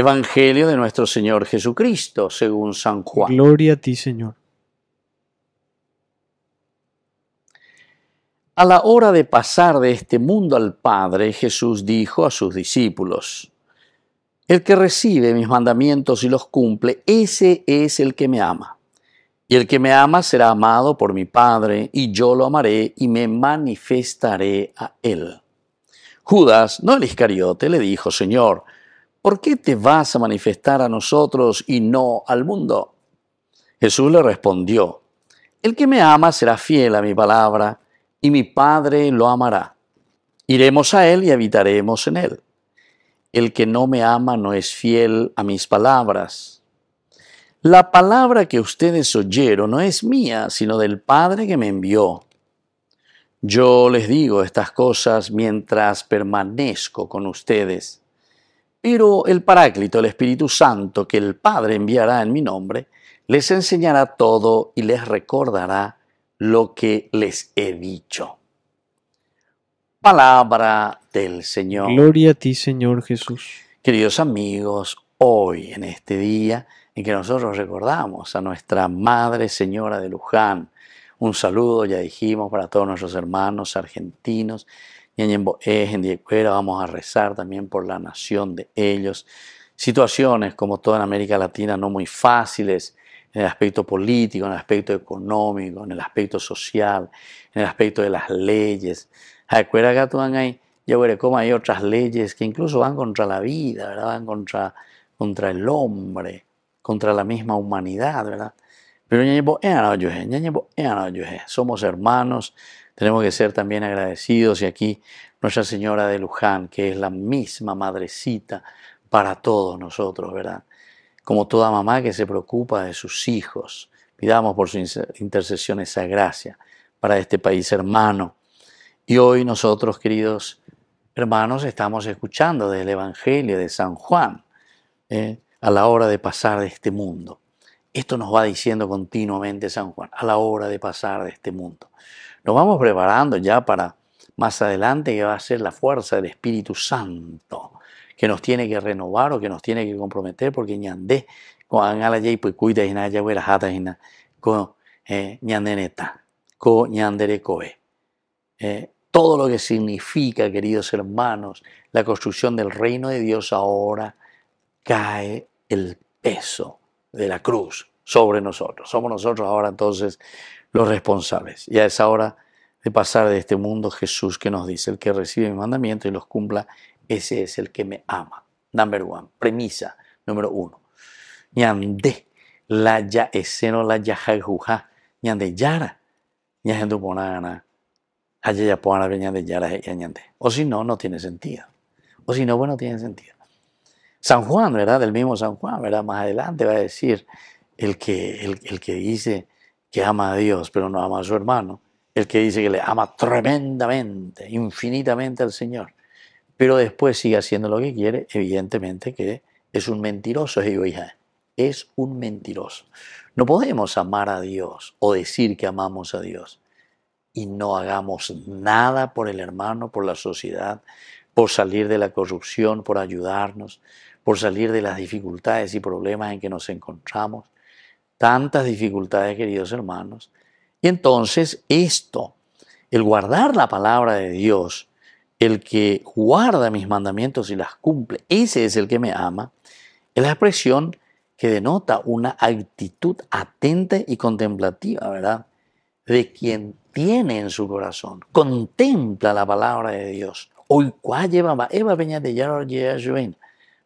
Evangelio de nuestro Señor Jesucristo, según San Juan. Gloria a ti, Señor. A la hora de pasar de este mundo al Padre, Jesús dijo a sus discípulos, El que recibe mis mandamientos y los cumple, ese es el que me ama. Y el que me ama será amado por mi Padre, y yo lo amaré y me manifestaré a él. Judas, no el Iscariote, le dijo, Señor, ¿por qué te vas a manifestar a nosotros y no al mundo? Jesús le respondió, el que me ama será fiel a mi palabra, y mi Padre lo amará. Iremos a él y habitaremos en él. El que no me ama no es fiel a mis palabras. La palabra que ustedes oyeron no es mía, sino del Padre que me envió. Yo les digo estas cosas mientras permanezco con ustedes. Pero el Paráclito, el Espíritu Santo, que el Padre enviará en mi nombre, les enseñará todo y les recordará lo que les he dicho. Palabra del Señor. Gloria a ti, Señor Jesús. Queridos amigos, hoy, en este día en que nosotros recordamos a nuestra Madre Señora de Luján, un saludo, ya dijimos, para todos nuestros hermanos argentinos en vamos a rezar también por la nación de ellos. Situaciones como toda en América Latina no muy fáciles en el aspecto político, en el aspecto económico, en el aspecto social, en el aspecto de las leyes. Recuerda que hay, ya como hay otras leyes que incluso van contra la vida, ¿verdad? van contra, contra el hombre, contra la misma humanidad. ¿verdad? Pero somos hermanos, tenemos que ser también agradecidos y aquí Nuestra Señora de Luján, que es la misma madrecita para todos nosotros, ¿verdad? Como toda mamá que se preocupa de sus hijos, pidamos por su intercesión esa gracia para este país hermano. Y hoy nosotros, queridos hermanos, estamos escuchando del Evangelio de San Juan ¿eh? a la hora de pasar de este mundo. Esto nos va diciendo continuamente San Juan a la hora de pasar de este mundo. Nos vamos preparando ya para más adelante que va a ser la fuerza del Espíritu Santo que nos tiene que renovar o que nos tiene que comprometer porque ñandé con eh, eh, Todo lo que significa, queridos hermanos, la construcción del reino de Dios ahora cae el peso de la cruz sobre nosotros. Somos nosotros ahora entonces los responsables. Y a es hora de pasar de este mundo Jesús que nos dice, el que recibe mi mandamiento y los cumpla, ese es el que me ama. Number one, premisa número uno. Ñande, la ya eseno la yara, yara, O si no, no tiene sentido. O si no, bueno, tiene sentido. San Juan, ¿verdad? Del mismo San Juan, ¿verdad? Más adelante va a decir el que, el, que dice que ama a Dios, pero no ama a su hermano, el que dice que le ama tremendamente, infinitamente al Señor, pero después sigue haciendo lo que quiere, evidentemente que es un mentiroso, digo, hija, es un mentiroso. No podemos amar a Dios o decir que amamos a Dios y no hagamos nada por el hermano, por la sociedad, por salir de la corrupción, por ayudarnos, por salir de las dificultades y problemas en que nos encontramos. Tantas dificultades, queridos hermanos. Y entonces esto, el guardar la palabra de Dios, el que guarda mis mandamientos y las cumple, ese es el que me ama, es la expresión que denota una actitud atenta y contemplativa, ¿verdad? De quien tiene en su corazón, contempla la palabra de Dios. Hoy, ¿cuál lleva Eva Peña de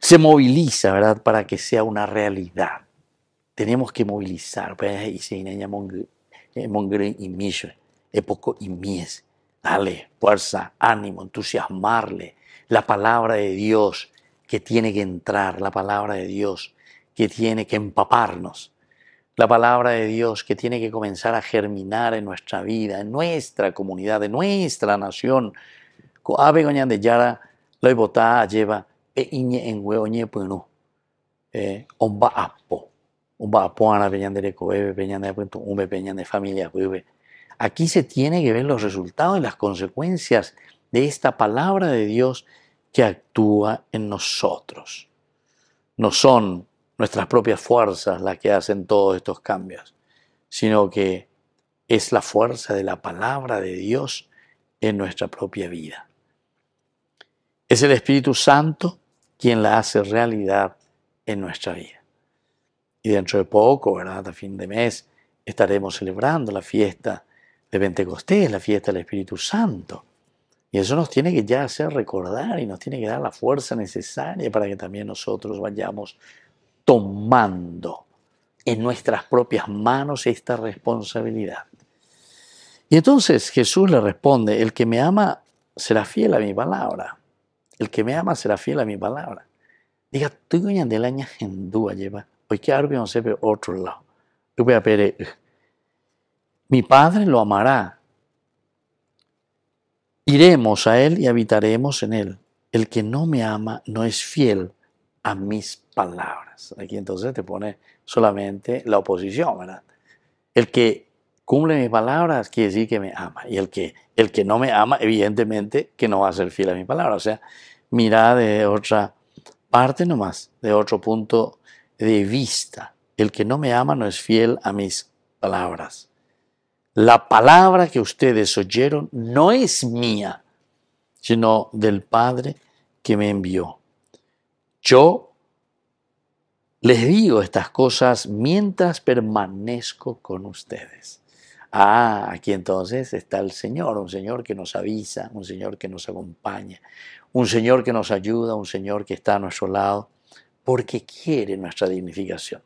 se moviliza, ¿verdad?, para que sea una realidad. Tenemos que movilizar. Epoco pues, eh, eh, y mies. Dale fuerza, ánimo, entusiasmarle. La palabra de Dios que tiene que entrar, la palabra de Dios que tiene que empaparnos, la palabra de Dios que tiene que comenzar a germinar en nuestra vida, en nuestra comunidad, en nuestra nación. Ave de Yara, Loibotá, lleva Aquí se tiene que ver los resultados y las consecuencias de esta palabra de Dios que actúa en nosotros. No son nuestras propias fuerzas las que hacen todos estos cambios, sino que es la fuerza de la palabra de Dios en nuestra propia vida. Es el Espíritu Santo quien la hace realidad en nuestra vida. Y dentro de poco, ¿verdad? A fin de mes estaremos celebrando la fiesta de Pentecostés, la fiesta del Espíritu Santo. Y eso nos tiene que ya hacer recordar y nos tiene que dar la fuerza necesaria para que también nosotros vayamos tomando en nuestras propias manos esta responsabilidad. Y entonces Jesús le responde, el que me ama será fiel a mi palabra. El que me ama será fiel a mi palabra. Diga, tú doña del año hindúa lleva, hoy que no otro lado. Yo voy a eh, Mi padre lo amará. Iremos a él y habitaremos en él. El que no me ama no es fiel a mis palabras. Aquí entonces te pone solamente la oposición, ¿verdad? El que cumple mis palabras, quiere decir que me ama. Y el que, el que no me ama, evidentemente que no va a ser fiel a mis palabras. O sea, mira de otra parte nomás, de otro punto de vista. El que no me ama no es fiel a mis palabras. La palabra que ustedes oyeron no es mía, sino del Padre que me envió. Yo les digo estas cosas mientras permanezco con ustedes. Ah, aquí entonces está el Señor, un Señor que nos avisa, un Señor que nos acompaña, un Señor que nos ayuda, un Señor que está a nuestro lado, porque quiere nuestra dignificación.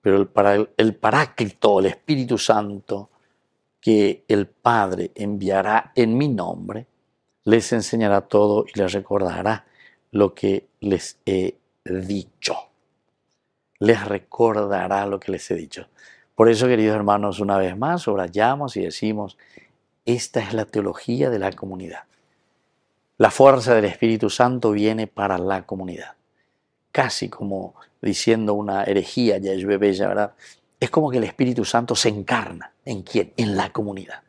Pero el, para Paráclito, el Espíritu Santo, que el Padre enviará en mi nombre, les enseñará todo y les recordará lo que les he dicho. Les recordará lo que les he dicho. Por eso, queridos hermanos, una vez más subrayamos y decimos, esta es la teología de la comunidad. La fuerza del Espíritu Santo viene para la comunidad. Casi como diciendo una herejía, ya es bella, ¿verdad? Es como que el Espíritu Santo se encarna. ¿En quién? En la comunidad.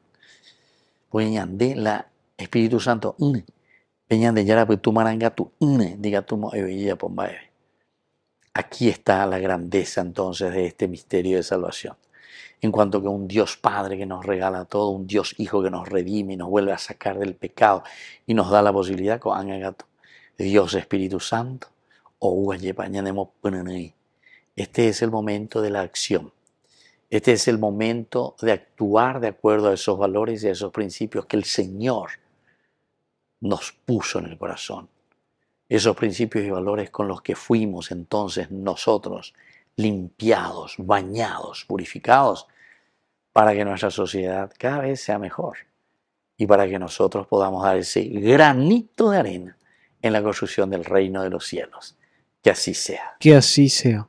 de la Espíritu Santo, peñan de tu maranga diga tu, eh, eh. Aquí está la grandeza entonces de este misterio de salvación. En cuanto que un Dios Padre que nos regala todo, un Dios Hijo que nos redime y nos vuelve a sacar del pecado y nos da la posibilidad con Dios Espíritu Santo, o Este es el momento de la acción. Este es el momento de actuar de acuerdo a esos valores y a esos principios que el Señor nos puso en el corazón esos principios y valores con los que fuimos entonces nosotros limpiados, bañados, purificados, para que nuestra sociedad cada vez sea mejor y para que nosotros podamos dar ese granito de arena en la construcción del reino de los cielos. Que así sea. Que así sea.